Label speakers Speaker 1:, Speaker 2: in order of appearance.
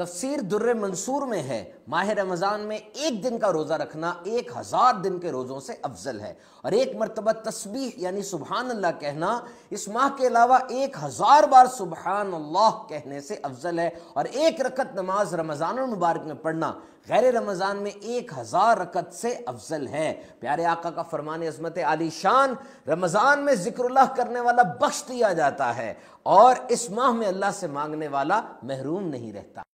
Speaker 1: तफसीर दुर्र मंसूर में है माह रमज़ान में एक दिन का रोज़ा रखना एक हज़ार दिन के रोज़ों से अफजल है और एक मरतबा तस्बीह यानी सुबहान अल्लाह कहना इस माह के अलावा एक हज़ार बार सुबहान अल्लाह कहने से अफजल है और एक रकत नमाज रमज़ान मुबारक में पढ़ना गैर रमज़ान में एक हज़ार रकत से अफजल है प्यारे आका का फरमान अजमत शान रमज़ान में जिक्रल्ला करने वाला बख्श दिया जाता है और इस माह में अल्लाह से मांगने वाला महरूम नहीं रहता